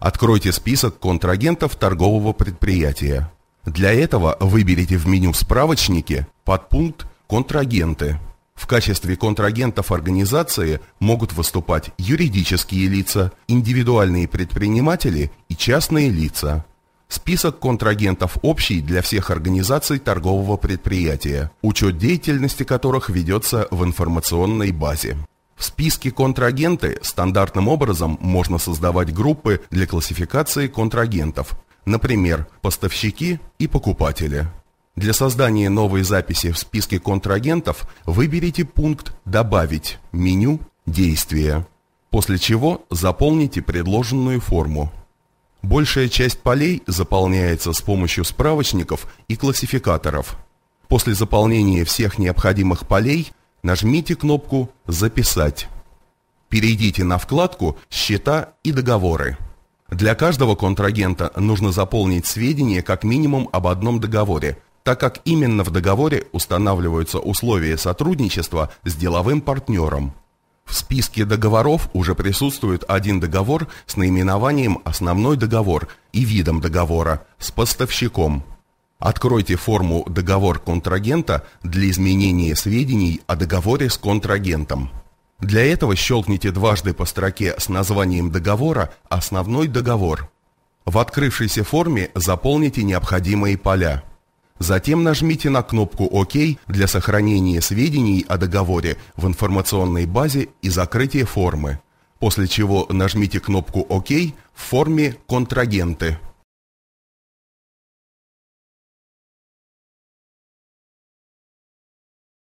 Откройте список контрагентов торгового предприятия. Для этого выберите в меню «Справочники» подпункт «Контрагенты». В качестве контрагентов организации могут выступать юридические лица, индивидуальные предприниматели и частные лица. Список контрагентов общий для всех организаций торгового предприятия, учет деятельности которых ведется в информационной базе. В списке контрагенты стандартным образом можно создавать группы для классификации контрагентов, например, поставщики и покупатели. Для создания новой записи в списке контрагентов выберите пункт «Добавить» меню «Действия», после чего заполните предложенную форму. Большая часть полей заполняется с помощью справочников и классификаторов. После заполнения всех необходимых полей нажмите кнопку «Записать». Перейдите на вкладку «Счета и договоры». Для каждого контрагента нужно заполнить сведения как минимум об одном договоре, так как именно в договоре устанавливаются условия сотрудничества с деловым партнером. В списке договоров уже присутствует один договор с наименованием «Основной договор» и видом договора с поставщиком – Откройте форму «Договор контрагента» для изменения сведений о договоре с контрагентом. Для этого щелкните дважды по строке с названием договора «Основной договор». В открывшейся форме заполните необходимые поля. Затем нажмите на кнопку «Ок» для сохранения сведений о договоре в информационной базе и закрытия формы, после чего нажмите кнопку «Ок» в форме «Контрагенты».